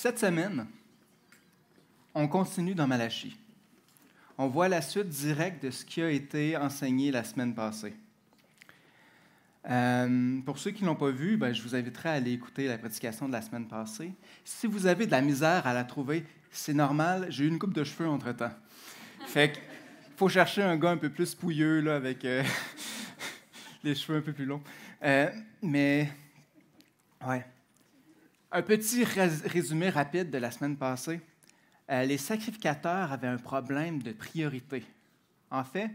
Cette semaine, on continue dans Malachie. On voit la suite directe de ce qui a été enseigné la semaine passée. Euh, pour ceux qui ne l'ont pas vu, ben, je vous inviterai à aller écouter la prédication de la semaine passée. Si vous avez de la misère à la trouver, c'est normal, j'ai eu une coupe de cheveux entre-temps. Fait qu'il faut chercher un gars un peu plus pouilleux, là, avec euh, les cheveux un peu plus longs. Euh, mais, ouais, un petit résumé rapide de la semaine passée. Euh, les sacrificateurs avaient un problème de priorité. En fait,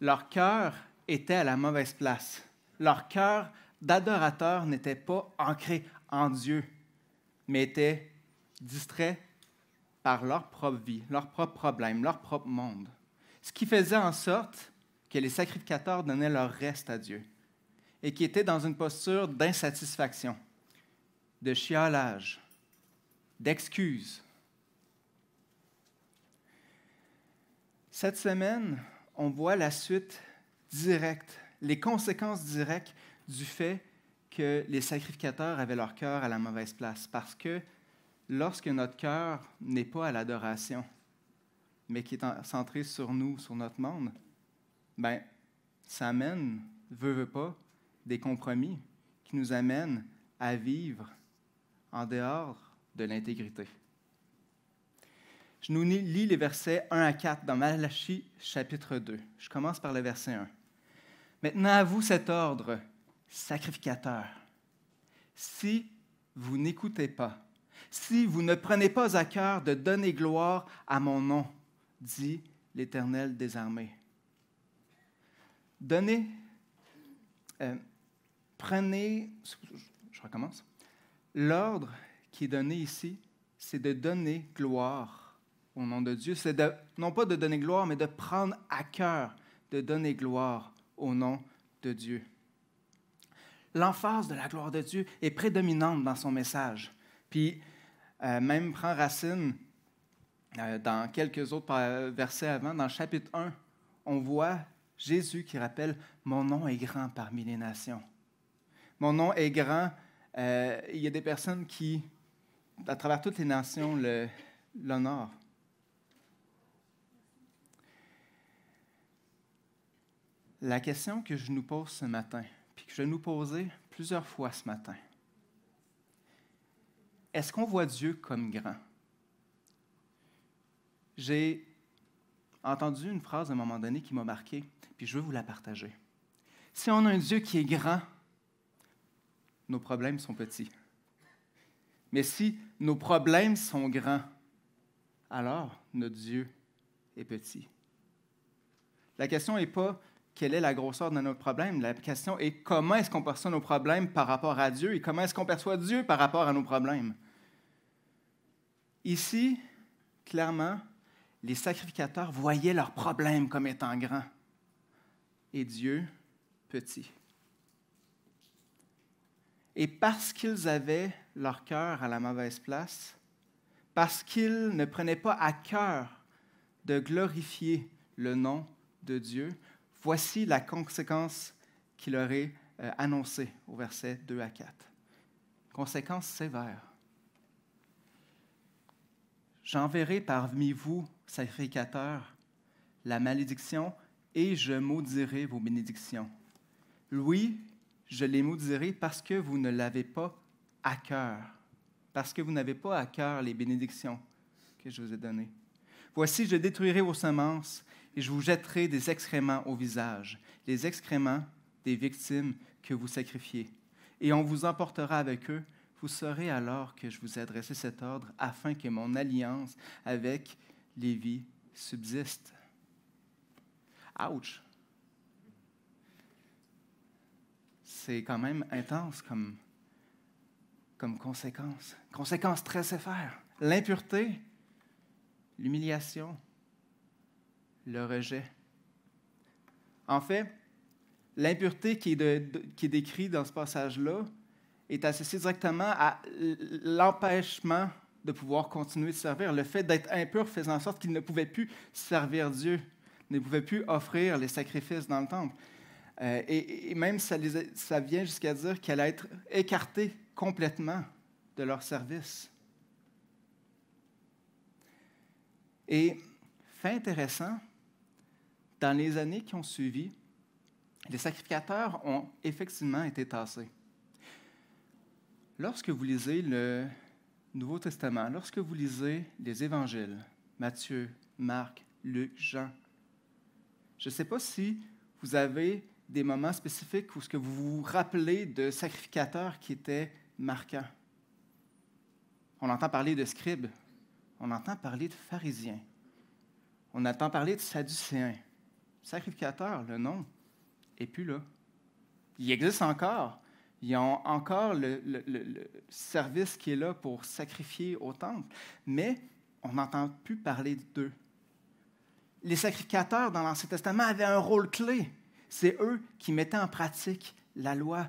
leur cœur était à la mauvaise place. Leur cœur d'adorateur n'était pas ancré en Dieu, mais était distrait par leur propre vie, leurs propres problèmes, leur propre monde. Ce qui faisait en sorte que les sacrificateurs donnaient leur reste à Dieu et qui étaient dans une posture d'insatisfaction de chialage, d'excuses. Cette semaine, on voit la suite directe, les conséquences directes du fait que les sacrificateurs avaient leur cœur à la mauvaise place, parce que lorsque notre cœur n'est pas à l'adoration, mais qui est centré sur nous, sur notre monde, ben, ça amène, veut, veut pas, des compromis qui nous amènent à vivre en dehors de l'intégrité. Je nous lis les versets 1 à 4 dans Malachie chapitre 2. Je commence par le verset 1. Maintenant à vous cet ordre, sacrificateur. Si vous n'écoutez pas, si vous ne prenez pas à cœur de donner gloire à mon nom, dit l'Éternel des armées. Donnez, euh, prenez, je recommence. L'ordre qui est donné ici, c'est de donner gloire au nom de Dieu. C'est non pas de donner gloire, mais de prendre à cœur de donner gloire au nom de Dieu. L'emphase de la gloire de Dieu est prédominante dans son message. Puis, euh, même prend racine euh, dans quelques autres versets avant, dans chapitre 1, on voit Jésus qui rappelle Mon nom est grand parmi les nations. Mon nom est grand euh, il y a des personnes qui, à travers toutes les nations, l'honorent. La question que je nous pose ce matin, puis que je vais nous poser plusieurs fois ce matin, est-ce qu'on voit Dieu comme grand? J'ai entendu une phrase à un moment donné qui m'a marqué, puis je veux vous la partager. Si on a un Dieu qui est grand, nos problèmes sont petits. Mais si nos problèmes sont grands, alors notre Dieu est petit. La question n'est pas quelle est la grosseur de nos problèmes, la question est comment est-ce qu'on perçoit nos problèmes par rapport à Dieu et comment est-ce qu'on perçoit Dieu par rapport à nos problèmes. Ici, clairement, les sacrificateurs voyaient leurs problèmes comme étant grands et Dieu petit. Et parce qu'ils avaient leur cœur à la mauvaise place, parce qu'ils ne prenaient pas à cœur de glorifier le nom de Dieu, voici la conséquence qu'il leur est euh, annoncée au verset 2 à 4. Conséquence sévère. J'enverrai parmi vous, sacrificateurs, la malédiction, et je maudirai vos bénédictions je les maudirai parce que vous ne l'avez pas à cœur, parce que vous n'avez pas à cœur les bénédictions que je vous ai données. Voici, je détruirai vos semences et je vous jetterai des excréments au visage, les excréments des victimes que vous sacrifiez. Et on vous emportera avec eux. Vous saurez alors que je vous ai adressé cet ordre afin que mon alliance avec Lévi subsiste. Ouch! c'est quand même intense comme, comme conséquence. Conséquence très sévère. L'impureté, l'humiliation, le rejet. En fait, l'impureté qui, est décrite dans ce passage-là est associée directement à l'empêchement de pouvoir continuer de servir. Le fait d'être impur faisait en sorte qu'il ne pouvait plus servir Dieu, ne pouvait plus offrir les sacrifices dans le temple. Euh, et, même, ça, vient jusqu'à dire qu'elle a être écartée complètement de leur service. Et fait intéressant, dans les années qui ont suivi, les sacrificateurs ont effectivement été tassés. Lorsque vous lisez le Nouveau Testament, lorsque vous lisez les évangiles, Matthieu, Marc, Luc, Jean, je ne sais pas si vous avez des moments spécifiques où ce que vous vous rappelez de sacrificateurs qui étaient marquants? On entend parler de scribes, on entend parler de pharisiens, on entend parler de sadducéens. Sacrificateurs, le nom, n'est plus là. Il existe encore. Ils ont encore le, le, service qui est là pour sacrifier au temple, mais on n'entend plus parler d'eux. Les sacrificateurs dans l'Ancien Testament avaient un rôle clé. C'est eux qui mettaient en pratique la loi.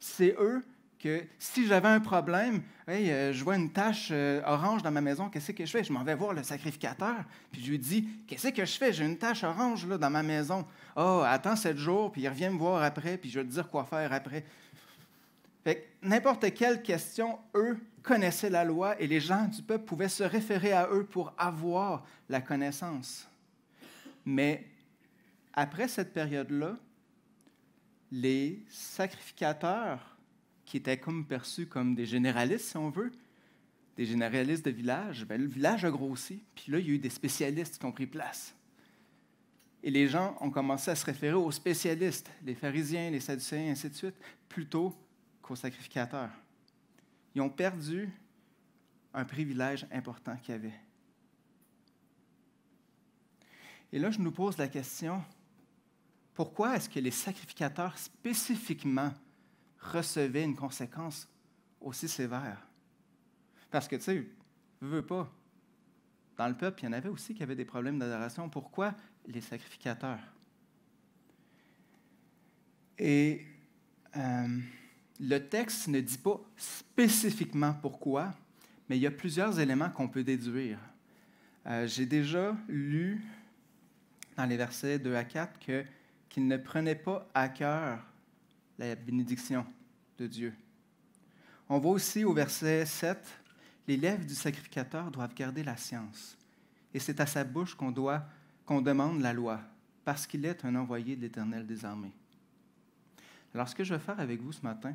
C'est eux que si j'avais un problème, euh, je vois une tache euh, orange dans ma maison, qu'est-ce que je fais? Je m'en vais voir le sacrificateur, puis je lui dis, qu'est-ce que je fais? J'ai une tache orange là, dans ma maison. Oh, attends sept jours, puis il revient me voir après, puis je vais te dire quoi faire après. Fait n'importe quelle question, eux connaissaient la loi et les gens du peuple pouvaient se référer à eux pour avoir la connaissance. Mais après cette période-là, les sacrificateurs, qui étaient comme perçus comme des généralistes, si on veut, des généralistes de village, ben, le village a grossi, puis là, il y a eu des spécialistes qui ont pris place. Et les gens ont commencé à se référer aux spécialistes, les pharisiens, les sadducéens, et ainsi de suite, plutôt qu'aux sacrificateurs. Ils ont perdu un privilège important qu'ils avaient. Et là, je nous pose la question, pourquoi est-ce que les sacrificateurs spécifiquement recevaient une conséquence aussi sévère? Parce que, tu sais, veux pas. Dans le peuple, il y en avait aussi qui avaient des problèmes d'adoration. Pourquoi les sacrificateurs? Et euh, le texte ne dit pas spécifiquement pourquoi, mais il y a plusieurs éléments qu'on peut déduire. Euh, j'ai déjà lu dans les versets 2 à 4 que qu'il ne prenait pas à cœur la bénédiction de Dieu. On voit aussi au verset 7, les lèvres du sacrificateur doivent garder la science, et c'est à sa bouche qu'on doit qu'on demande la loi, parce qu'il est un envoyé de l'Éternel des armées. Alors ce que je vais faire avec vous ce matin,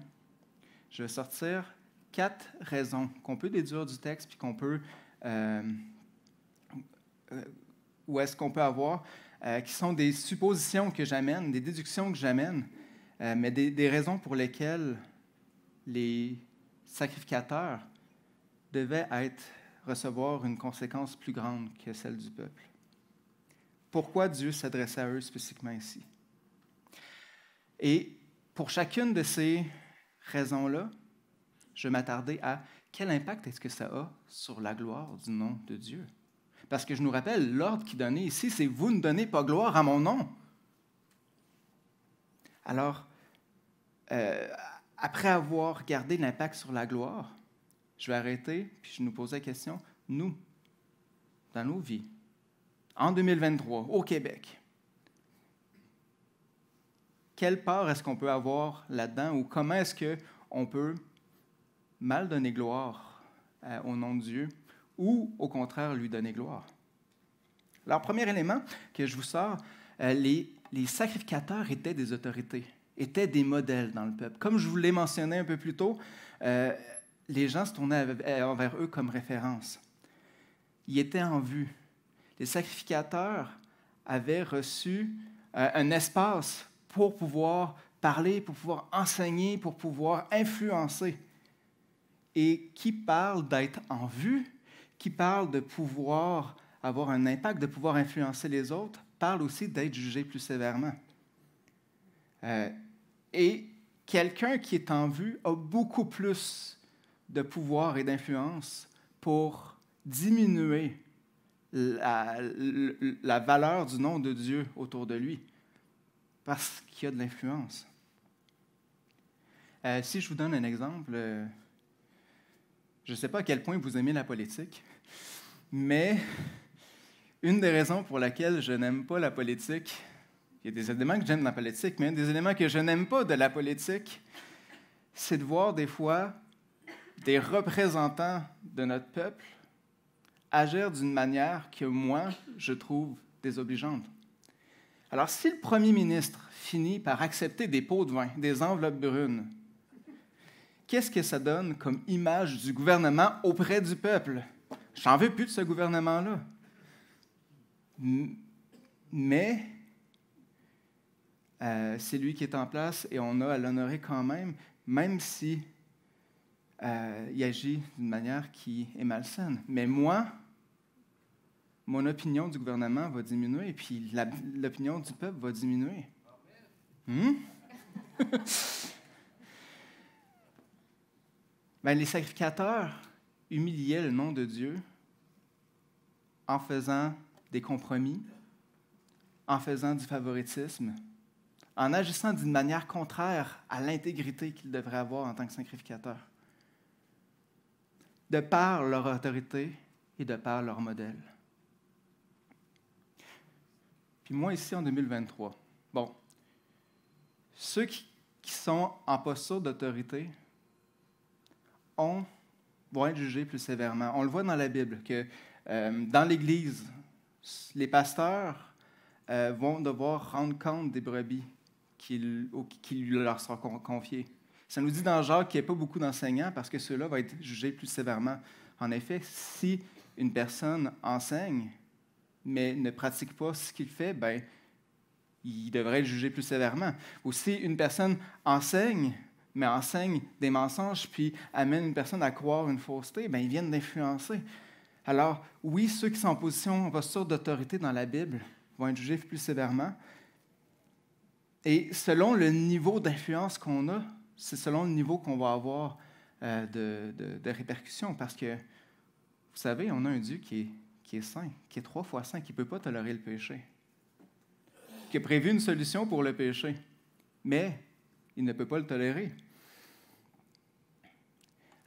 je vais sortir quatre raisons qu'on peut déduire du texte, puis qu'on peut... Euh, euh est-ce qu'on peut avoir euh, qui sont des suppositions que j'amène, des déductions que j'amène, euh, mais des, raisons pour lesquelles les sacrificateurs devaient être, recevoir une conséquence plus grande que celle du peuple. Pourquoi Dieu s'adressait à eux spécifiquement ici? Et pour chacune de ces raisons-là, je m'attardais à quel impact est-ce que ça a sur la gloire du nom de Dieu? Parce que je nous rappelle, l'ordre qui donnait ici, c'est vous ne donnez pas gloire à mon nom. Alors, euh, après avoir regardé l'impact sur la gloire, je vais arrêter, puis je nous posais la question, nous, dans nos vies, en 2023, au Québec, quelle part est-ce qu'on peut avoir là-dedans ou comment est-ce qu'on peut mal donner gloire euh, au nom de Dieu ou au contraire lui donner gloire. Alors, premier élément que je vous sors, euh, les, les sacrificateurs étaient des autorités, étaient des modèles dans le peuple. Comme je vous l'ai mentionné un peu plus tôt, euh, les gens se tournaient euh, envers eux comme référence. Ils étaient en vue. Les sacrificateurs avaient reçu un espace pour pouvoir parler, pour pouvoir enseigner, pour pouvoir influencer. Et qui parle d'être en vue qui parle de pouvoir avoir un impact, de pouvoir influencer les autres, parle aussi d'être jugé plus sévèrement. Euh, et quelqu'un qui est en vue a beaucoup plus de pouvoir et d'influence pour diminuer la, valeur du nom de Dieu autour de lui, parce qu'il y a de l'influence. Euh, si je vous donne un exemple, euh, je ne sais pas à quel point vous aimez la politique, mais une des raisons pour laquelle je n'aime pas la politique, il y a des éléments que j'aime dans la politique, mais un des éléments que je n'aime pas de la politique, c'est de voir des fois des représentants de notre peuple agir d'une manière que moi, je trouve désobligeante. Alors si le Premier ministre finit par accepter des pots de vin, des enveloppes brunes, qu'est-ce que ça donne comme image du gouvernement auprès du peuple? J'en veux plus de ce gouvernement-là. Mais euh, c'est lui qui est en place et on a à l'honorer quand même, même si euh, agit d'une manière qui est malsaine. Mais moi, mon opinion du gouvernement va diminuer, et puis l'opinion du peuple va diminuer. Hmm? Ben, les sacrificateurs humiliaient le nom de Dieu en faisant des compromis, en faisant du favoritisme, en agissant d'une manière contraire à l'intégrité qu'ils devraient avoir en tant que sacrificateurs, de par leur autorité et de par leur modèle. Puis moi, ici, en 2023, bon, ceux qui, sont en posture d'autorité on vont être jugés plus sévèrement. On le voit dans la Bible, que euh, dans l'Église, les pasteurs euh, vont devoir rendre compte des brebis qui, leur seront confiées. Ça nous dit dans Jacques qu'il n'y a pas beaucoup d'enseignants parce que ceux-là vont être jugés plus sévèrement. En effet, si une personne enseigne, mais ne pratique pas ce qu'il fait, ben, il devrait être jugé plus sévèrement. Ou si une personne enseigne, mais enseigne des mensonges puis amène une personne à croire une fausseté, bien, ils viennent d'influencer. Alors, oui, ceux qui sont en position, en d'autorité dans la Bible vont être jugés plus sévèrement. Et selon le niveau d'influence qu'on a, c'est selon le niveau qu'on va avoir euh, de, de, répercussions. Parce que, vous savez, on a un Dieu qui est, qui est saint, qui est trois fois saint, qui ne peut pas tolérer le péché, qui a prévu une solution pour le péché, mais il ne peut pas le tolérer.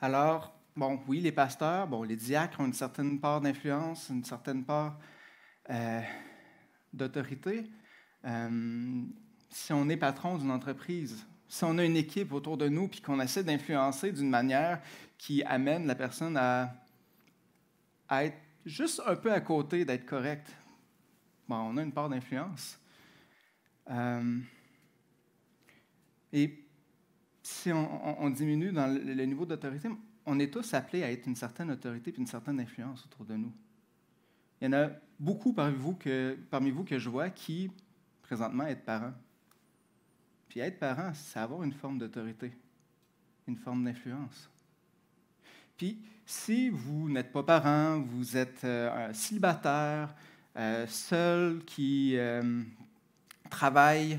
Alors, bon, oui, les pasteurs, bon, les diacres ont une certaine part d'influence, une certaine part euh, d'autorité. Euh, si on est patron d'une entreprise, si on a une équipe autour de nous puis qu'on essaie d'influencer d'une manière qui amène la personne à, être juste un peu à côté d'être correcte, bon, on a une part d'influence. Euh, et si on, diminue dans le, niveau d'autorité, on est tous appelés à être une certaine autorité et une certaine influence autour de nous. Il y en a beaucoup parmi vous que, parmi vous que je vois qui, présentement, être parents. Puis être parent, c'est avoir une forme d'autorité, une forme d'influence. Puis, si vous n'êtes pas parent, vous êtes euh, un célibataire, euh, seul, qui euh, travaille,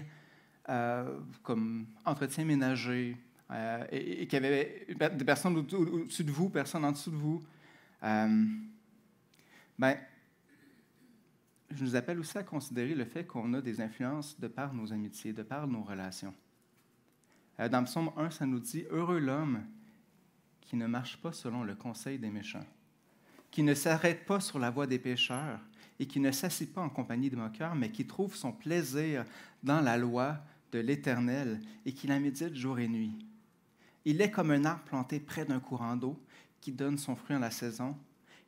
euh, comme entretien ménager, euh, et, qu'il y avait des personnes au-dessus de vous, personnes en dessous de vous, euh, ben, je nous appelle aussi à considérer le fait qu'on a des influences de par nos amitiés, de par nos relations. Dans le psaume 1, ça nous dit Heureux l'homme qui ne marche pas selon le conseil des méchants, qui ne s'arrête pas sur la voie des pécheurs et qui ne s'assied pas en compagnie des moqueurs, mais qui trouve son plaisir dans la loi de l'Éternel et qui la médite jour et nuit. Il est comme un arbre planté près d'un courant d'eau qui donne son fruit en la saison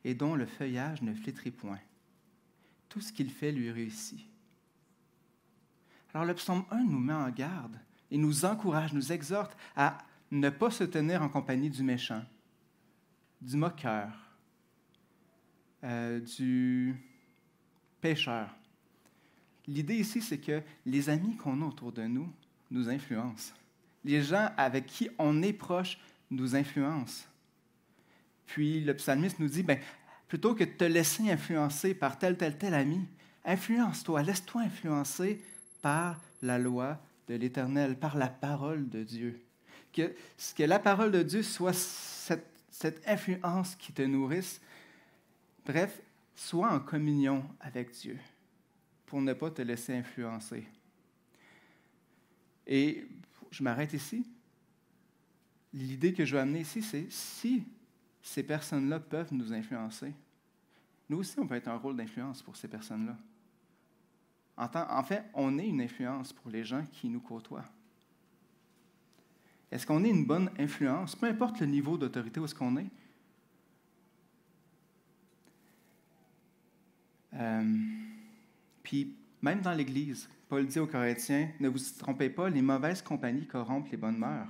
et dont le feuillage ne flétrit point. Tout ce qu'il fait lui réussit. Alors le psaume 1 nous met en garde et nous encourage, nous exhorte à ne pas se tenir en compagnie du méchant, du moqueur, euh, du pêcheur. L'idée ici, c'est que les amis qu'on a autour de nous nous influencent. Les gens avec qui on est proche nous influencent. Puis le psalmiste nous dit, ben, plutôt que de te laisser influencer par tel, tel, tel ami, influence-toi, laisse-toi influencer par la loi de l'Éternel, par la parole de Dieu. Que, que la parole de Dieu soit cette influence qui te nourrisse. Bref, sois en communion avec Dieu pour ne pas te laisser influencer. Et je m'arrête ici. L'idée que je veux amener ici, c'est si ces personnes-là peuvent nous influencer, nous aussi, on peut être un rôle d'influence pour ces personnes-là. En, fait, on est une influence pour les gens qui nous côtoient. Est-ce qu'on est une bonne influence, peu importe le niveau d'autorité où est-ce qu'on est? Euh, puis même dans l'Église, Paul dit aux Corinthiens, ne vous trompez pas, les mauvaises compagnies corrompent les bonnes mœurs.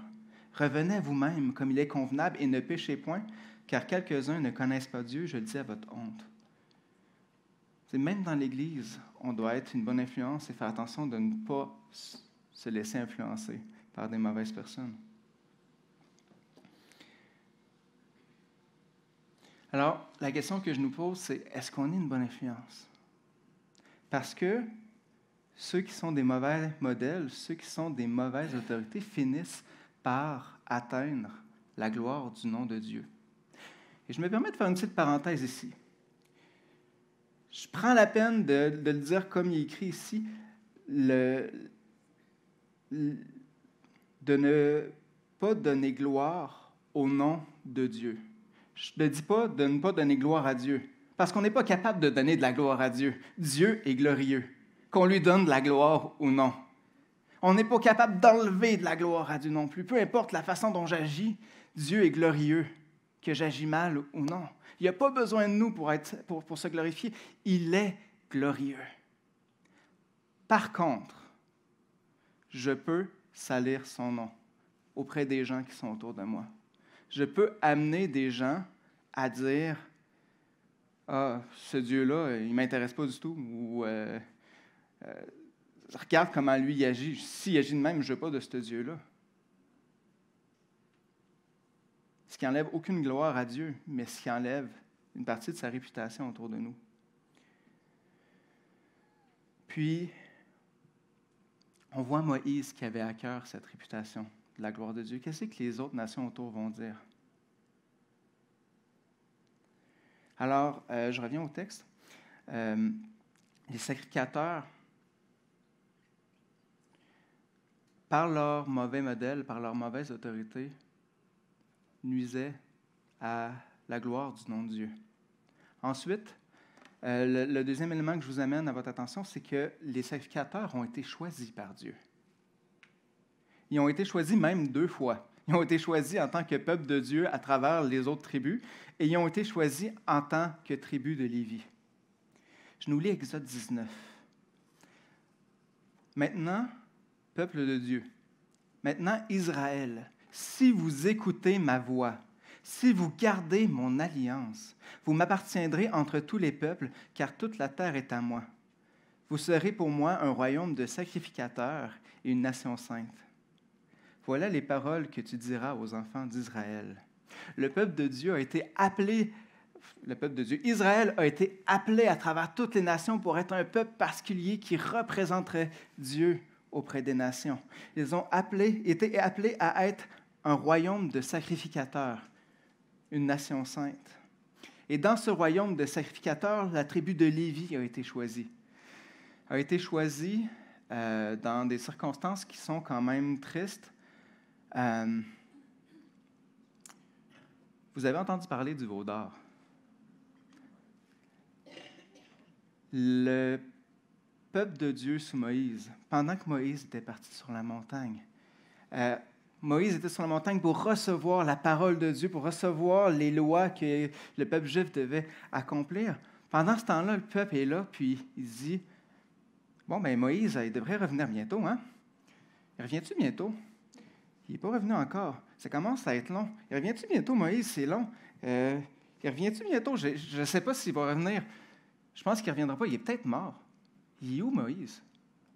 Revenez à vous-même comme il est convenable et ne péchez point, car quelques-uns ne connaissent pas Dieu, je le dis à votre honte. C'est même dans l'Église, on doit être une bonne influence et faire attention de ne pas se laisser influencer par des mauvaises personnes. Alors, la question que je nous pose, c'est est-ce qu'on est une bonne influence parce que ceux qui sont des mauvais modèles, ceux qui sont des mauvaises autorités finissent par atteindre la gloire du nom de Dieu. Et je me permets de faire une petite parenthèse ici. Je prends la peine de, le dire comme il est écrit ici, de ne pas donner gloire au nom de Dieu. Je ne dis pas de ne pas donner gloire à Dieu. Parce qu'on n'est pas capable de donner de la gloire à Dieu. Dieu est glorieux. Qu'on lui donne de la gloire ou non. On n'est pas capable d'enlever de la gloire à Dieu non plus. Peu importe la façon dont j'agis, Dieu est glorieux, que j'agis mal ou non. Il n'y a pas besoin de nous pour, être, pour se glorifier. Il est glorieux. Par contre, je peux salir son nom auprès des gens qui sont autour de moi. Je peux amener des gens à dire ah, ce Dieu-là, euh, il ne m'intéresse pas du tout. Ou euh, euh, regarde comment lui agit. S'il agit de même, je ne veux pas de ce Dieu-là. Ce qui enlève aucune gloire à Dieu, mais ce qui enlève une partie de sa réputation autour de nous. Puis, on voit Moïse qui avait à cœur cette réputation de la gloire de Dieu. Qu'est-ce que les autres nations autour vont dire? Alors, euh, je reviens au texte. Euh, les sacrificateurs, par leur mauvais modèle, par leur mauvaise autorité, nuisaient à la gloire du nom de Dieu. Ensuite, euh, le, le, deuxième élément que je vous amène à votre attention, c'est que les sacrificateurs ont été choisis par Dieu. Ils ont été choisis même deux fois. Ils ont été choisis en tant que peuple de Dieu à travers les autres tribus et ils ont été choisis en tant que tribu de Lévi. Je nous lis Exode 19. Maintenant, peuple de Dieu, maintenant Israël, si vous écoutez ma voix, si vous gardez mon alliance, vous m'appartiendrez entre tous les peuples, car toute la terre est à moi. Vous serez pour moi un royaume de sacrificateurs et une nation sainte. Voilà les paroles que tu diras aux enfants d'Israël. Le peuple de Dieu a été appelé, le peuple de Dieu, Israël a été appelé à travers toutes les nations pour être un peuple particulier qui représenterait Dieu auprès des nations. Ils ont été appelés à être un royaume de sacrificateurs, une nation sainte. Et dans ce royaume de sacrificateurs, la tribu de Lévi a été choisie. A été choisie euh, dans des circonstances qui sont quand même tristes, euh, vous avez entendu parler du veau Le peuple de Dieu sous Moïse, pendant que Moïse était parti sur la montagne, euh, Moïse était sur la montagne pour recevoir la parole de Dieu, pour recevoir les lois que le peuple juif devait accomplir. Pendant ce temps-là, le peuple est là, puis il dit, bon, ben Moïse, il devrait revenir bientôt, hein? Reviens-tu bientôt? Il n'est pas revenu encore. Ça commence à être long. Il revient-tu bientôt, Moïse? C'est long. Euh, il revient-tu bientôt? Je ne sais pas s'il va revenir. Je pense qu'il ne reviendra pas. Il est peut-être mort. Il est où, Moïse?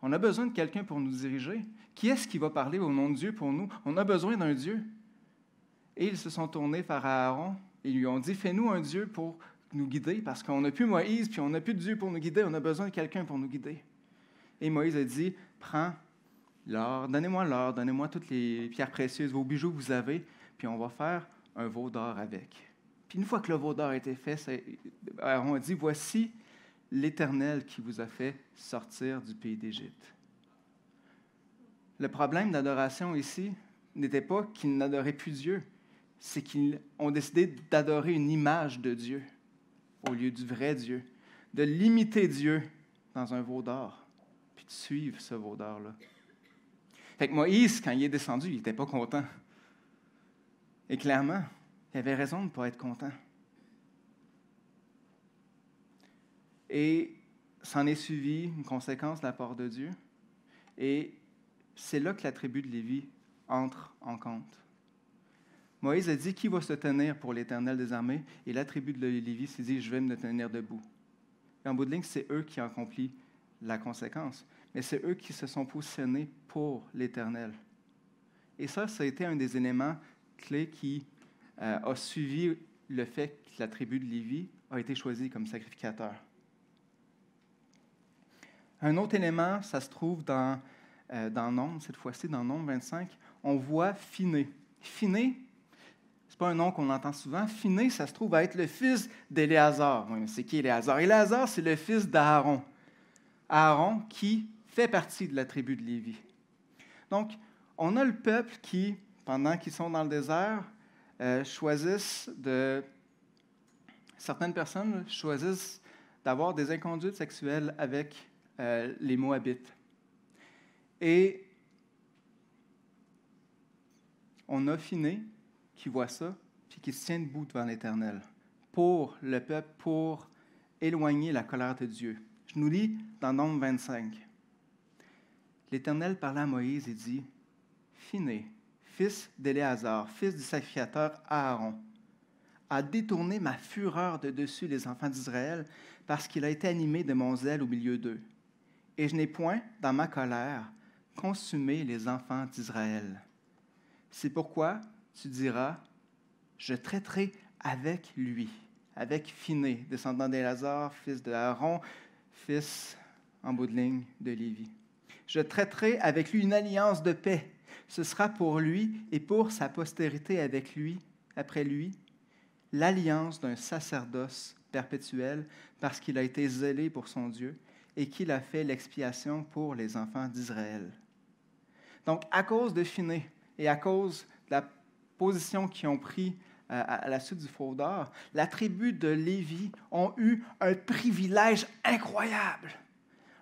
On a besoin de quelqu'un pour nous diriger. Qui est-ce qui va parler au nom de Dieu pour nous? On a besoin d'un Dieu. Et ils se sont tournés vers Aaron et lui ont dit, fais-nous un Dieu pour nous guider, parce qu'on n'a plus Moïse, puis on n'a plus de Dieu pour nous guider, on a besoin de quelqu'un pour nous guider. Et Moïse a dit, prends l'or, donnez-moi l'or, donnez-moi toutes les pierres précieuses, vos bijoux que vous avez, puis on va faire un veau d'or avec. Puis une fois que le veau d'or a été fait, euh, on dit, voici l'Éternel qui vous a fait sortir du pays d'Égypte. Le problème d'adoration ici n'était pas qu'ils n'adoraient plus Dieu, c'est qu'ils ont décidé d'adorer une image de Dieu au lieu du vrai Dieu, de limiter Dieu dans un veau d'or, puis de suivre ce veau d'or-là. Fait que Moïse, quand il est descendu, il n'était pas content. Et clairement, il avait raison de ne pas être content. Et s'en est suivi une conséquence de la part de Dieu. Et c'est là que la tribu de Lévi entre en compte. Moïse a dit Qui va se tenir pour l'Éternel des armées Et la tribu de Lévi s'est dit Je vais me tenir debout. Et en bout de ligne, c'est eux qui ont accompli la conséquence mais c'est eux qui se sont positionnés pour l'Éternel. Et ça, ça a été un des éléments clés qui euh, a suivi le fait que la tribu de Lévi a été choisie comme sacrificateur. Un autre élément, ça se trouve dans, euh, dans Nombre, cette fois-ci dans Nombre 25, on voit Finé. Finé, c'est pas un nom qu'on entend souvent. Finé, ça se trouve à être le fils d'Éléazar. Oui, c'est qui Éléazar? Éléazar, c'est le fils d'Aaron. Aaron qui fait partie de la tribu de Lévi. Donc, on a le peuple qui, pendant qu'ils sont dans le désert, euh, choisissent de. Certaines personnes choisissent d'avoir des inconduites sexuelles avec euh, les Moabites. Et on a Finé qui voit ça, puis qui se tient debout devant l'Éternel pour le peuple, pour éloigner la colère de Dieu. Je nous lis dans Nombre 25 l'Éternel parla à Moïse et dit Finé, fils d'Éléazar, fils du sacrificateur Aaron, a détourné ma fureur de dessus les enfants d'Israël parce qu'il a été animé de mon zèle au milieu d'eux. Et je n'ai point, dans ma colère, consumé les enfants d'Israël. C'est pourquoi tu diras Je traiterai avec lui, avec Finé, descendant d'Éléazar, fils de Aaron, fils en bout de ligne de Lévi je traiterai avec lui une alliance de paix. Ce sera pour lui et pour sa postérité avec lui, après lui, l'alliance d'un sacerdoce perpétuel, parce qu'il a été zélé pour son Dieu et qu'il a fait l'expiation pour les enfants d'Israël. Donc, à cause de Finé et à cause de la position qu'ils ont pris euh, à la suite du fraudeur, la tribu de Lévi ont eu un privilège incroyable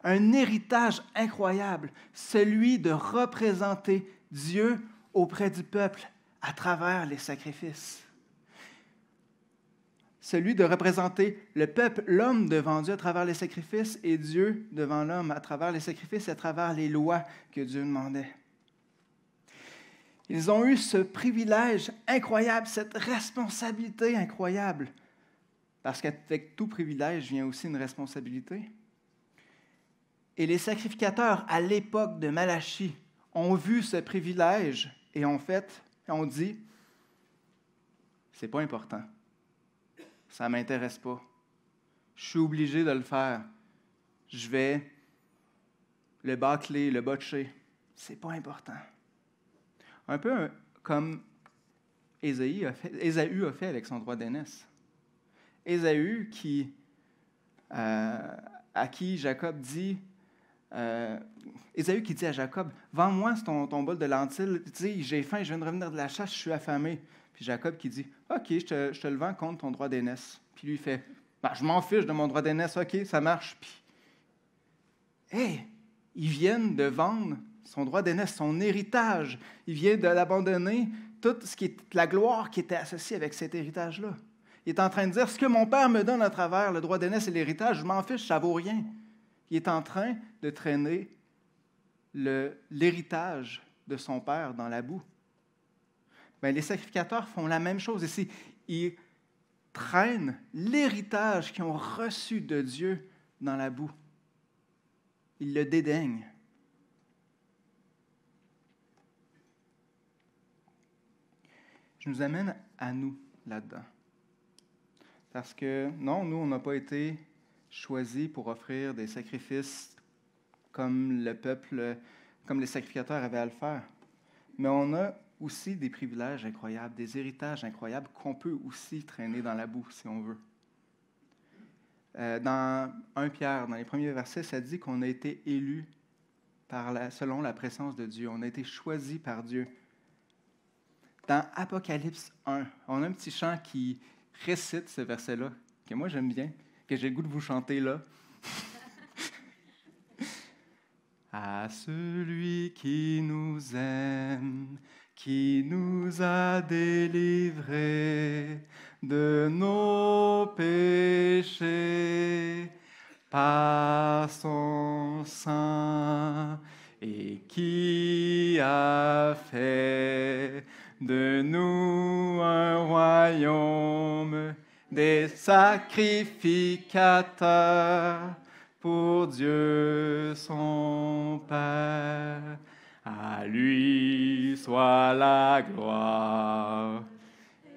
un héritage incroyable, celui de représenter Dieu auprès du peuple à travers les sacrifices. Celui de représenter le peuple, l'homme devant Dieu à travers les sacrifices et Dieu devant l'homme à travers les sacrifices et à travers les lois que Dieu demandait. Ils ont eu ce privilège incroyable, cette responsabilité incroyable, parce qu'avec tout privilège vient aussi une responsabilité. Et les sacrificateurs à l'époque de Malachie ont vu ce privilège et ont fait, ont dit, c'est pas important, ça m'intéresse pas, je suis obligé de le faire, je vais le bâcler, le botcher, c'est pas important. Un peu comme Ésaü a fait, avec son droit d'aînesse. Ésaü qui euh, à qui Jacob dit euh, qui dit à Jacob, Vends-moi ton, bol de lentilles, j'ai faim, je viens de revenir de la chasse, je suis affamé. Puis Jacob qui dit, OK, je te, le vends contre ton droit d'aînesse. Puis lui fait, bah, je m'en fiche de mon droit d'aînesse, OK, ça marche. Puis, hey, ils viennent de vendre son droit d'aînesse, son héritage. Il vient de l'abandonner, tout ce qui est, la gloire qui était associée avec cet héritage-là. Il est en train de dire, ce que mon père me donne à travers le droit d'aînesse et l'héritage, je m'en fiche, ça vaut rien. Il est en train de traîner l'héritage de son père dans la boue. Ben, les sacrificateurs font la même chose ici. Ils traînent l'héritage qu'ils ont reçu de Dieu dans la boue. Ils le dédaignent. Je nous amène à nous là-dedans. Parce que non, nous, on n'a pas été choisis pour offrir des sacrifices comme le peuple, comme les sacrificateurs avaient à le faire. Mais on a aussi des privilèges incroyables, des héritages incroyables qu'on peut aussi traîner dans la boue si on veut. Euh, dans 1 Pierre, dans les premiers versets, ça dit qu'on a été élu par la, selon la présence de Dieu. On a été choisi par Dieu. Dans Apocalypse 1, on a un petit chant qui récite ce verset-là, que moi j'aime bien, que j'ai le goût de vous chanter là. à celui qui nous aime, qui nous a délivrés de nos péchés par son sein, et qui a fait de nous un royaume des sacrificateurs pour Dieu son Père. À lui soit la gloire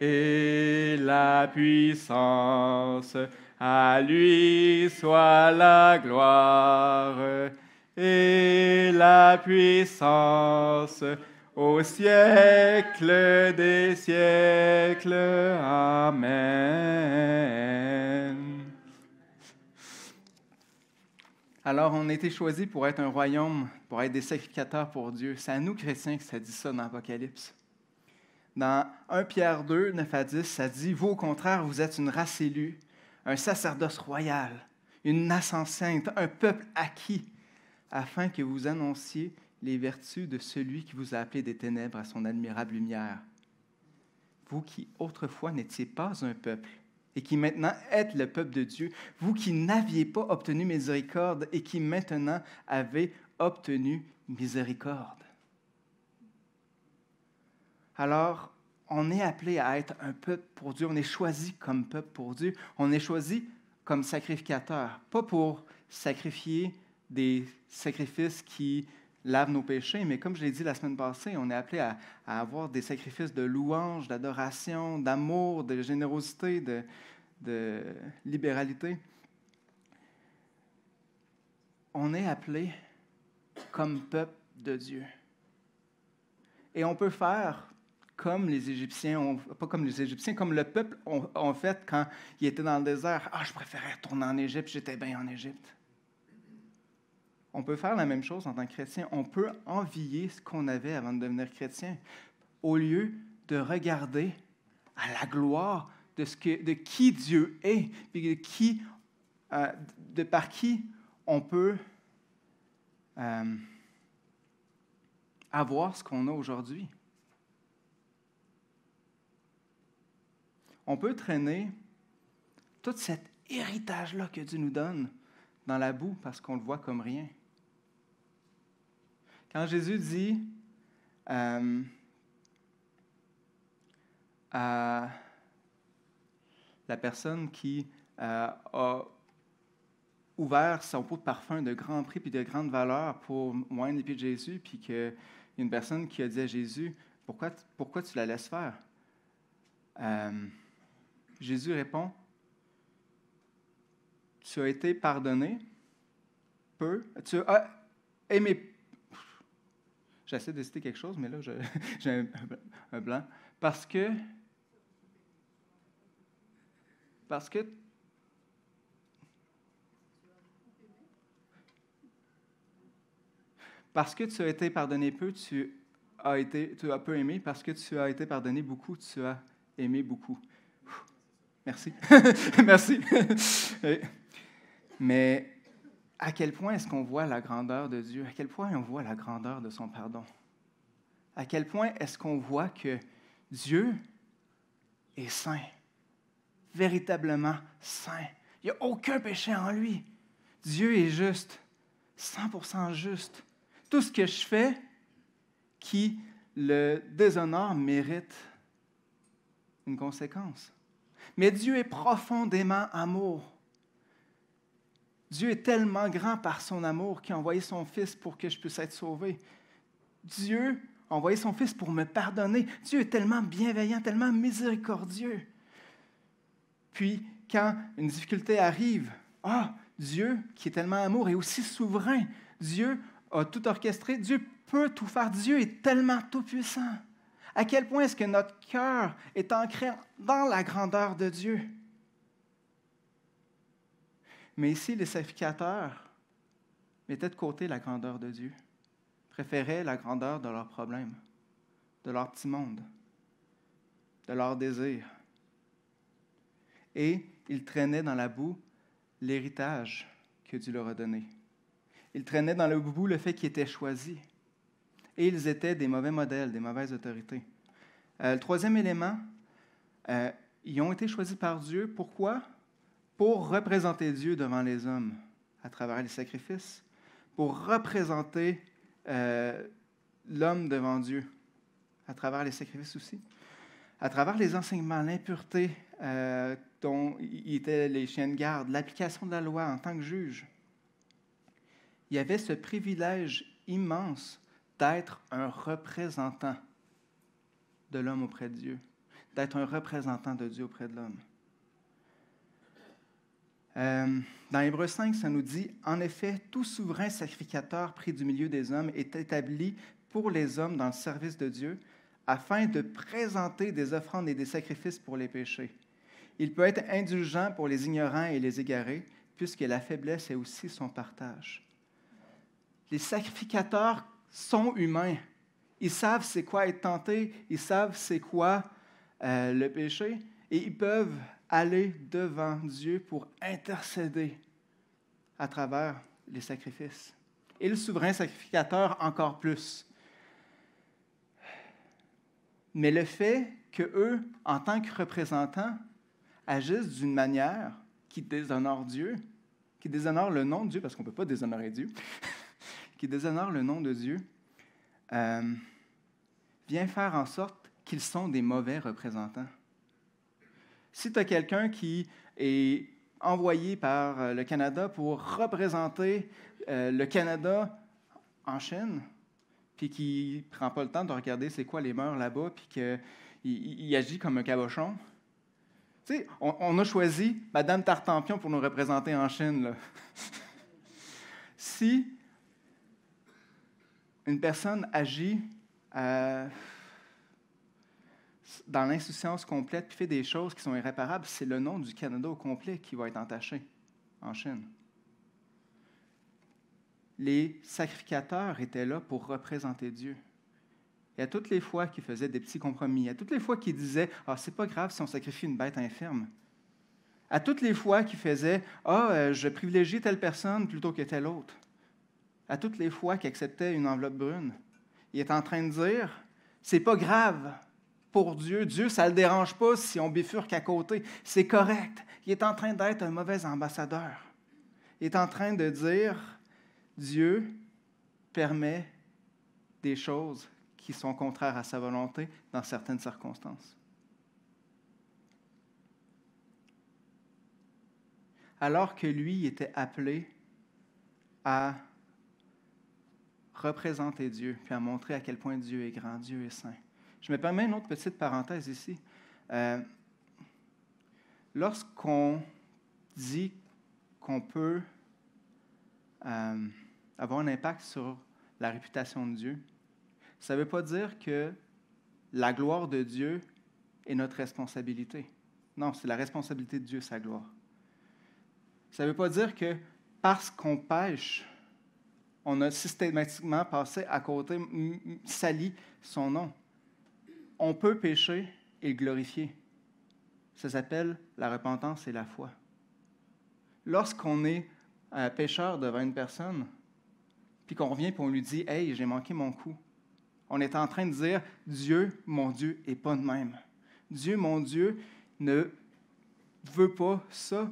et la puissance. À lui soit la gloire et la puissance au siècle des siècles. Amen. Alors, on a été choisis pour être un royaume, pour être des sacrificateurs pour Dieu. C'est à nous, chrétiens, que ça dit ça dans l'Apocalypse. Dans 1 Pierre 2, 9 à 10, ça dit Vous, au contraire, vous êtes une race élue, un sacerdoce royal, une nation sainte, un peuple acquis, afin que vous annonciez les vertus de celui qui vous a appelé des ténèbres à son admirable lumière. Vous qui autrefois n'étiez pas un peuple, et qui maintenant êtes le peuple de Dieu, vous qui n'aviez pas obtenu miséricorde et qui maintenant avez obtenu miséricorde. Alors, on est appelé à être un peuple pour Dieu, on est choisi comme peuple pour Dieu, on est choisi comme sacrificateur, pas pour sacrifier des sacrifices qui lave nos péchés, mais comme je l'ai dit la semaine passée, on est appelé à, avoir des sacrifices de louange, d'adoration, d'amour, de générosité, de, libéralité. On est appelé comme peuple de Dieu. Et on peut faire comme les Égyptiens, pas comme les Égyptiens, comme le peuple en fait quand il était dans le désert. Ah, je préférais retourner en Égypte, j'étais bien en Égypte on peut faire la même chose en tant que chrétien. On peut envier ce qu'on avait avant de devenir chrétien, au lieu de regarder à la gloire de, ce que, de qui Dieu est, puis de, qui, euh, de par qui on peut euh, avoir ce qu'on a aujourd'hui. On peut traîner tout cet héritage-là que Dieu nous donne dans la boue parce qu'on le voit comme rien. Quand Jésus dit à euh, euh, la personne qui euh, a ouvert son pot de parfum de grand prix puis de grande valeur pour moi et de Jésus, puis qu'il y a une personne qui a dit à Jésus, pourquoi, pourquoi tu la laisses faire? Jésus répond, tu as été pardonné, peu, tu as aimé J'essaie de citer quelque chose, mais là, j'ai un, blanc. Parce que. Parce que. Parce que tu as été pardonné peu, tu as, été, tu as peu aimé. Parce que tu as été pardonné beaucoup, tu as aimé beaucoup. merci. merci. mais à quel point est-ce qu'on voit la grandeur de Dieu? À quel point on voit la grandeur de son pardon? À quel point est-ce qu'on voit que Dieu est saint, véritablement saint? Il n'y a aucun péché en lui. Dieu est juste, 100% juste. Tout ce que je fais qui le déshonore mérite une conséquence. Mais Dieu est profondément amour. Dieu est tellement grand par son amour qu'il a envoyé son Fils pour que je puisse être sauvé. Dieu a envoyé son Fils pour me pardonner. Dieu est tellement bienveillant, tellement miséricordieux. Puis, quand une difficulté arrive, ah, Dieu, qui est tellement amour, et aussi souverain. Dieu a tout orchestré. Dieu peut tout faire. Dieu est tellement tout-puissant. À quel point est-ce que notre cœur est ancré dans la grandeur de Dieu? Mais ici, les sacrificateurs mettaient de côté la grandeur de Dieu, préféraient la grandeur de leurs problèmes, de leur petit monde, de leurs désirs. Et ils traînaient dans la boue l'héritage que Dieu leur a donné. Ils traînaient dans le boue le fait qu'ils étaient choisis. Et ils étaient des mauvais modèles, des mauvaises autorités. Euh, le troisième élément, euh, ils ont été choisis par Dieu. Pourquoi? pour représenter Dieu devant les hommes à travers les sacrifices, pour représenter euh, l'homme devant Dieu à travers les sacrifices aussi, à travers les enseignements, l'impureté euh, dont dont étaient les chiens de garde, l'application de la loi en tant que juge. Il y avait ce privilège immense d'être un représentant de l'homme auprès de Dieu, d'être un représentant de Dieu auprès de l'homme. Euh, dans Hébreux 5, ça nous dit, En effet, tout souverain sacrificateur pris du milieu des hommes est établi pour les hommes dans le service de Dieu, afin de présenter des offrandes et des sacrifices pour les péchés. Il peut être indulgent pour les ignorants et les égarés, puisque la faiblesse est aussi son partage. Les sacrificateurs sont humains. Ils savent c'est quoi être tenté, ils savent c'est quoi euh, le péché, et ils peuvent aller devant Dieu pour intercéder à travers les sacrifices. Et le souverain sacrificateur encore plus. Mais le fait que eux, en tant que représentants, agissent d'une manière qui déshonore Dieu, qui déshonore le nom de Dieu, parce qu'on ne peut pas déshonorer Dieu, qui déshonore le nom de Dieu, euh, vient faire en sorte qu'ils sont des mauvais représentants. Si tu as quelqu'un qui est envoyé par euh, le Canada pour représenter euh, le Canada en Chine, puis qui ne prend pas le temps de regarder c'est quoi les mœurs là-bas, puis qu'il agit comme un cabochon. Tu sais, on, a choisi Madame Tartampion pour nous représenter en Chine. si une personne agit euh, dans l'insouciance complète puis fait des choses qui sont irréparables, c'est le nom du Canada au complet qui va être entaché en Chine. Les sacrificateurs étaient là pour représenter Dieu. Et à toutes les fois qu'ils faisaient des petits compromis, à toutes les fois qu'ils disaient Ah, oh, c'est pas grave si on sacrifie une bête infirme, à toutes les fois qu'ils faisaient Ah, euh, je privilégie telle personne plutôt que telle autre, à toutes les fois qu'ils acceptaient une enveloppe brune, il est en train de dire C'est pas grave pour Dieu. Dieu, ça ne le dérange pas si on bifurque à côté. C'est correct. Il est en train d'être un mauvais ambassadeur. Il est en train de dire, Dieu permet des choses qui sont contraires à sa volonté dans certaines circonstances. Alors que lui était appelé à représenter Dieu, puis à montrer à quel point Dieu est grand, Dieu est saint. Je me permets une autre petite parenthèse ici. Euh, lorsqu'on dit qu'on peut euh, avoir un impact sur la réputation de Dieu, ça ne veut pas dire que la gloire de Dieu est notre responsabilité. Non, c'est la responsabilité de Dieu, sa gloire. Ça ne veut pas dire que parce qu'on pêche, on a systématiquement passé à côté, sali son nom on peut pécher et glorifier. Ça s'appelle la repentance et la foi. Lorsqu'on est un euh, pécheur devant une personne, puis qu'on revient et on lui dit Hey, j'ai manqué mon coup, on est en train de dire Dieu, mon Dieu, est pas de même. Dieu, mon Dieu, ne veut pas ça,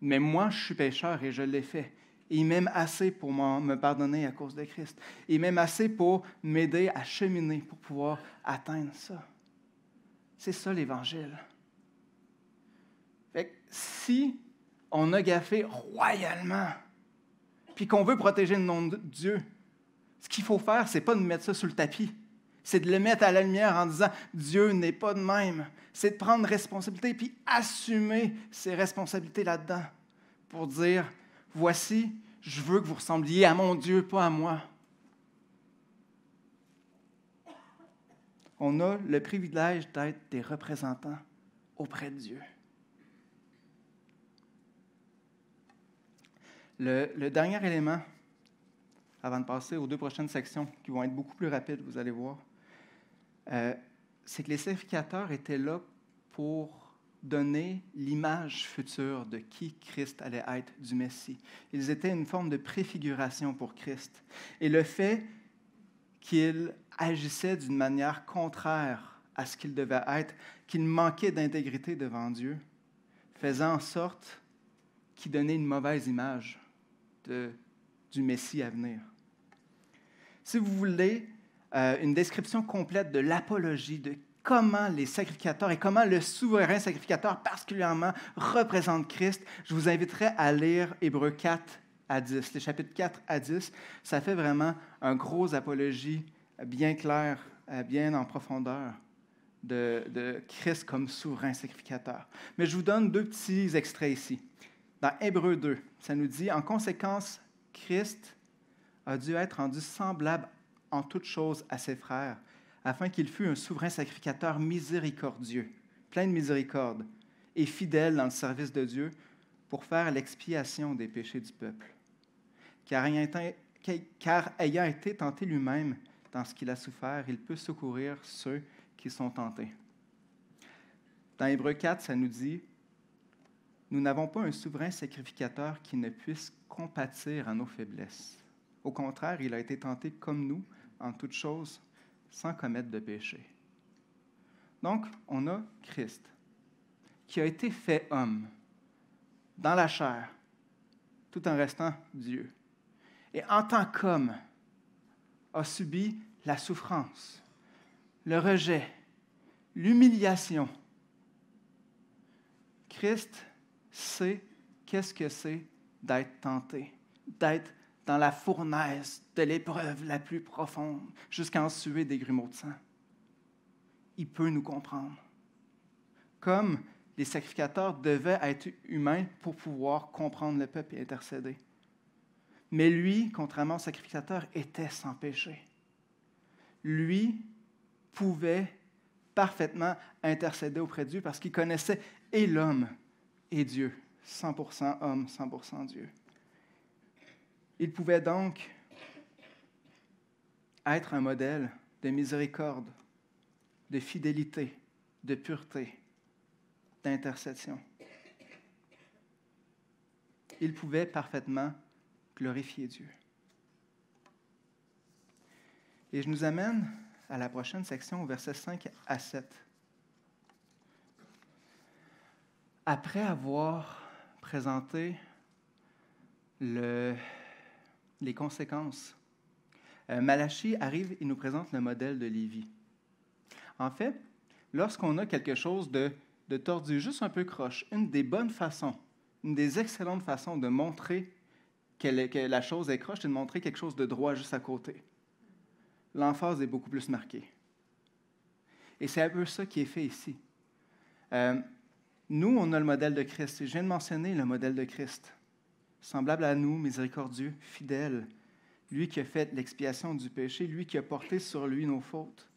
mais moi, je suis pécheur et je l'ai fait. Il m'aime assez pour me pardonner à cause de Christ. Il m'aime assez pour m'aider à cheminer, pour pouvoir atteindre ça. C'est ça l'Évangile. si on a gaffé royalement, puis qu'on veut protéger le nom de Dieu, ce qu'il faut faire, c'est pas de mettre ça sur le tapis. C'est de le mettre à la lumière en disant Dieu n'est pas de même. C'est de prendre responsabilité puis assumer ses responsabilités là-dedans pour dire voici, je veux que vous ressembliez à mon Dieu, pas à moi. On a le privilège d'être des représentants auprès de Dieu. Le, dernier élément, avant de passer aux deux prochaines sections, qui vont être beaucoup plus rapides, vous allez voir, euh, c'est que les sacrificateurs étaient là pour donner l'image future de qui Christ allait être du Messie. Ils étaient une forme de préfiguration pour Christ. Et le fait qu'il agissait d'une manière contraire à ce qu'il devait être, qu'il manquait d'intégrité devant Dieu, faisait en sorte qu'il donnait une mauvaise image du Messie à venir. Si vous voulez euh, une description complète de l'apologie de comment les sacrificateurs et comment le souverain sacrificateur particulièrement représente Christ, je vous inviterai à lire Hébreu 4 à 10. Les chapitres 4 à 10, ça fait vraiment un gros apologie bien clair, euh, bien en profondeur. De, de, Christ comme souverain sacrificateur. Mais je vous donne deux petits extraits ici. Dans Hébreu 2, ça nous dit, en conséquence, Christ a dû être rendu semblable en toutes choses à ses frères afin qu'il fût un souverain sacrificateur miséricordieux, plein de miséricorde, et fidèle dans le service de Dieu pour faire l'expiation des péchés du peuple. Car ayant, été tenté lui-même dans ce qu'il a souffert, il peut secourir ceux qui sont tentés. Dans Hébreu 4, ça nous dit, nous n'avons pas un souverain sacrificateur qui ne puisse compatir à nos faiblesses. Au contraire, il a été tenté comme nous en toutes choses, sans commettre de péché. Donc, on a Christ, qui a été fait homme, dans la chair, tout en restant Dieu. Et en tant qu'homme, a subi la souffrance, le rejet, l'humiliation. Christ sait qu'est-ce que c'est d'être tenté, d'être dans la fournaise de l'épreuve la plus profonde, jusqu'à en suer des grumeaux de sang. Il peut nous comprendre. Comme les sacrificateurs devaient être humains pour pouvoir comprendre le peuple et intercéder. Mais lui, contrairement au sacrificateur, était sans péché. Lui pouvait parfaitement intercéder auprès de Dieu parce qu'il connaissait et l'homme et Dieu, 100% homme, 100% Dieu. Il pouvait donc être un modèle de miséricorde, de fidélité, de pureté, d'intercession. Il pouvait parfaitement glorifier Dieu. Et je nous amène à la prochaine section, au verset 5 à 7. Après avoir présenté le, les conséquences. Euh, Malachi arrive et nous présente le modèle de Lévi. En fait, lorsqu'on a quelque chose de, de tordu, juste un peu croche, une des bonnes façons, une des excellentes façons de montrer que la chose est croche, c'est de montrer quelque chose de droit juste à côté. L'emphase est beaucoup plus marquée. Et c'est un peu ça qui est fait ici. Euh, nous, on a le modèle de Christ. Je viens de mentionner le modèle de Christ semblable à nous, miséricordieux, fidèle, lui qui a fait l'expiation du péché, lui qui a porté sur lui nos fautes,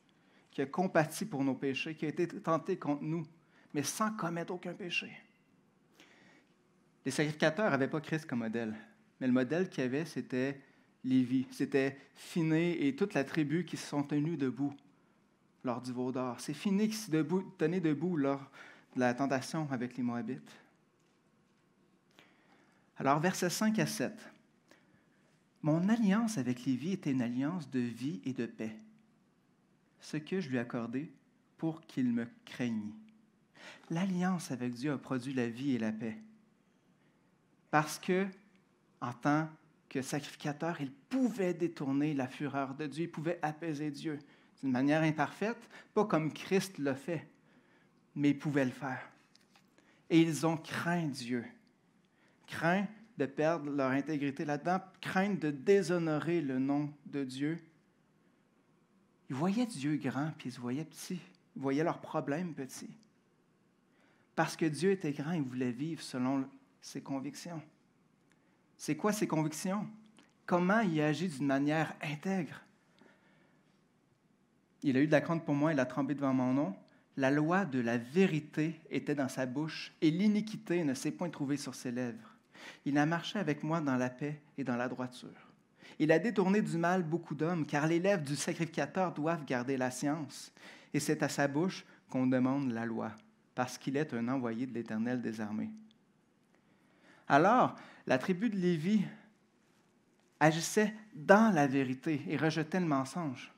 qui a compati pour nos péchés, qui a été tenté contre nous, mais sans commettre aucun péché. Les sacrificateurs n'avaient pas Christ comme modèle, mais le modèle qu'il y avait, c'était Lévi, c'était Finé et toute la tribu qui se sont tenus debout lors du veau d'or. C'est Finé qui debout, tenait debout lors de la tentation avec les Moabites. Alors, versets 5 à 7. Mon alliance avec Lévi était une alliance de vie et de paix, ce que je lui accordais pour qu'il me craignît. L'alliance avec Dieu a produit la vie et la paix. Parce que, en tant que sacrificateur, il pouvait détourner la fureur de Dieu, il pouvait apaiser Dieu d'une manière imparfaite, pas comme Christ l'a fait, mais il pouvait le faire. Et ils ont craint Dieu craint de perdre leur intégrité là-dedans, craint de déshonorer le nom de Dieu. Ils voyaient Dieu grand, puis ils se voyaient petits. Ils voyaient leurs problèmes petits. Parce que Dieu était grand, il voulait vivre selon ses convictions. C'est quoi ses convictions? Comment il agit d'une manière intègre? Il a eu de la crainte pour moi, il a tremblé devant mon nom. La loi de la vérité était dans sa bouche et l'iniquité ne s'est point trouvée sur ses lèvres. Il a marché avec moi dans la paix et dans la droiture. Il a détourné du mal beaucoup d'hommes, car l'élève du sacrificateur doivent garder la science. Et c'est à sa bouche qu'on demande la loi, parce qu'il est un envoyé de l'Éternel des armées. Alors, la tribu de Lévi agissait dans la vérité et rejetait le mensonge,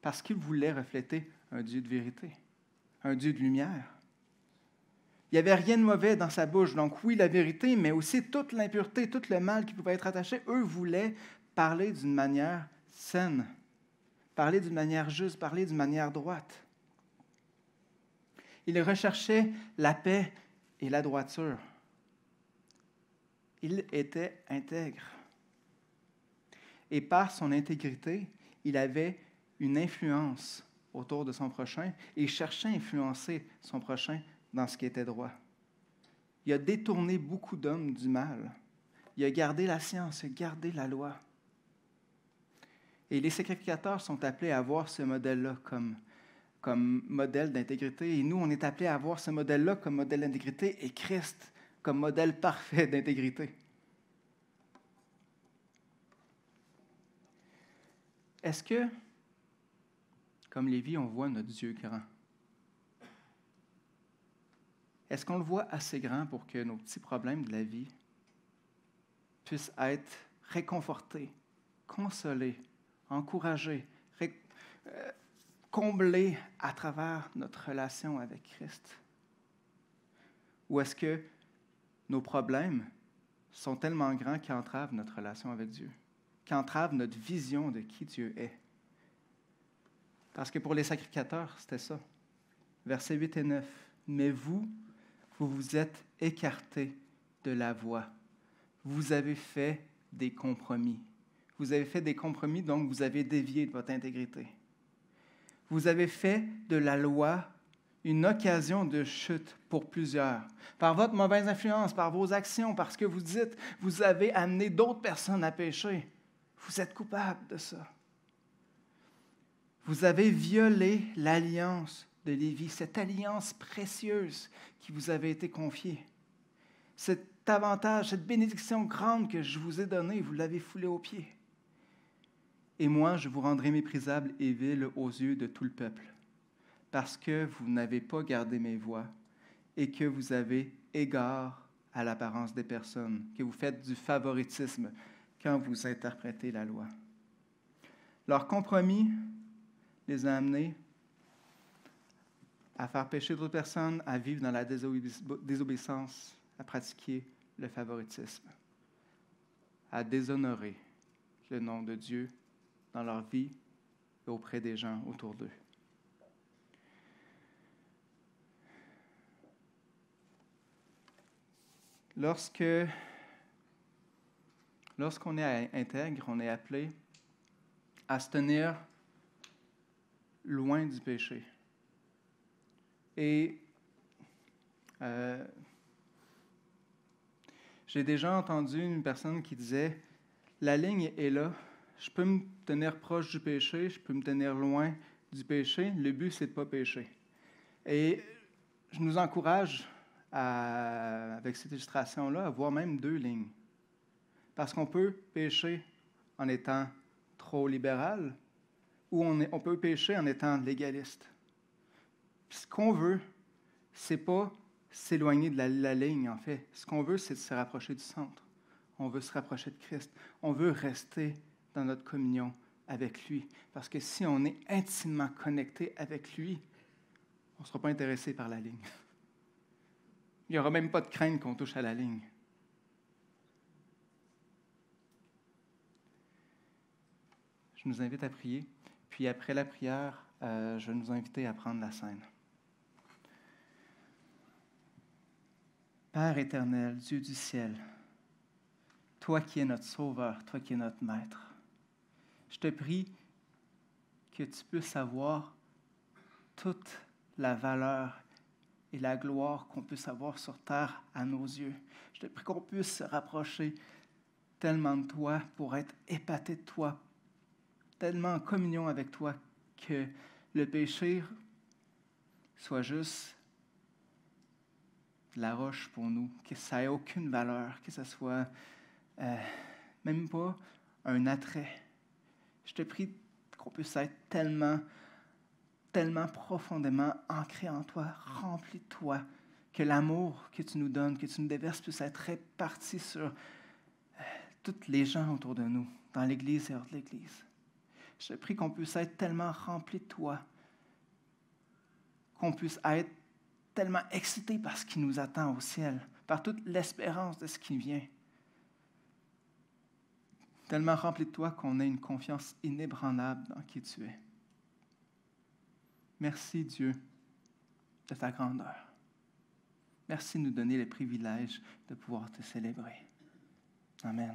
parce qu'il voulait refléter un Dieu de vérité, un Dieu de lumière. Il n'y avait rien de mauvais dans sa bouche. Donc oui, la vérité, mais aussi toute l'impureté, tout le mal qui pouvait être attaché, eux voulaient parler d'une manière saine, parler d'une manière juste, parler d'une manière droite. Ils recherchaient la paix et la droiture. Il était intègre. Et par son intégrité, il avait une influence autour de son prochain et cherchait à influencer son prochain dans ce qui était droit. Il a détourné beaucoup d'hommes du mal. Il a gardé la science, il a gardé la loi. Et les sacrificateurs sont appelés à voir ce modèle-là comme, comme modèle d'intégrité. Et nous, on est appelés à voir ce modèle-là comme modèle d'intégrité et Christ comme modèle parfait d'intégrité. Est-ce que, comme Lévi, on voit notre Dieu grand? Est-ce qu'on le voit assez grand pour que nos petits problèmes de la vie puissent être réconfortés, consolés, encouragés, euh, comblés à travers notre relation avec Christ? Ou est-ce que nos problèmes sont tellement grands qu'ils notre relation avec Dieu, qu'ils notre vision de qui Dieu est? Parce que pour les sacrificateurs, c'était ça. Versets 8 et 9. Mais vous, vous vous êtes écarté de la voie. Vous avez fait des compromis. Vous avez fait des compromis, donc vous avez dévié de votre intégrité. Vous avez fait de la loi une occasion de chute pour plusieurs. Par votre mauvaise influence, par vos actions, parce que vous dites, vous avez amené d'autres personnes à pécher. Vous êtes coupable de ça. Vous avez violé l'alliance de Lévi, cette alliance précieuse qui vous avait été confiée. Cet avantage, cette bénédiction grande que je vous ai donnée, vous l'avez foulée aux pieds. Et moi, je vous rendrai méprisable et vil aux yeux de tout le peuple, parce que vous n'avez pas gardé mes voies et que vous avez égard à l'apparence des personnes, que vous faites du favoritisme quand vous interprétez la loi. Leur compromis les a amenés à faire pécher d'autres personnes, à vivre dans la désobéissance, à pratiquer le favoritisme, à déshonorer le nom de Dieu dans leur vie et auprès des gens autour d'eux. Lorsque lorsqu'on est intègre, on est appelé à se tenir loin du péché et euh, j'ai déjà entendu une personne qui disait, la ligne est là, je peux me tenir proche du péché, je peux me tenir loin du péché, le but c'est de ne pas pécher. Et je nous encourage à, avec cette illustration-là à voir même deux lignes. Parce qu'on peut pécher en étant trop libéral ou on, on peut pécher en étant légaliste ce qu'on veut, c'est pas s'éloigner de la, ligne, en fait. Ce qu'on veut, c'est de se rapprocher du centre. On veut se rapprocher de Christ. On veut rester dans notre communion avec lui. Parce que si on est intimement connecté avec lui, on ne sera pas intéressé par la ligne. Il n'y aura même pas de crainte qu'on touche à la ligne. Je nous invite à prier. Puis après la prière, euh, je vais nous inviter à prendre la scène. Père éternel, Dieu du ciel, toi qui es notre sauveur, toi qui es notre maître, je te prie que tu puisses avoir toute la valeur et la gloire qu'on peut avoir sur terre à nos yeux. Je te prie qu'on puisse se rapprocher tellement de toi pour être épaté de toi, tellement en communion avec toi que le péché soit juste la roche pour nous, que ça ait aucune valeur, que ce soit euh, même pas un attrait. Je te prie qu'on puisse être tellement, tellement profondément ancré en toi, rempli de toi, que l'amour que tu nous donnes, que tu nous déverses, puisse être réparti sur euh, toutes les gens autour de nous, dans l'Église et hors de l'Église. Je te prie qu'on puisse être tellement rempli de toi, qu'on puisse être tellement excité par ce qui nous attend au ciel, par toute l'espérance de ce qui vient. Tellement rempli de toi qu'on a une confiance inébranlable dans qui tu es. Merci Dieu de ta grandeur. Merci de nous donner le privilège de pouvoir te célébrer. Amen.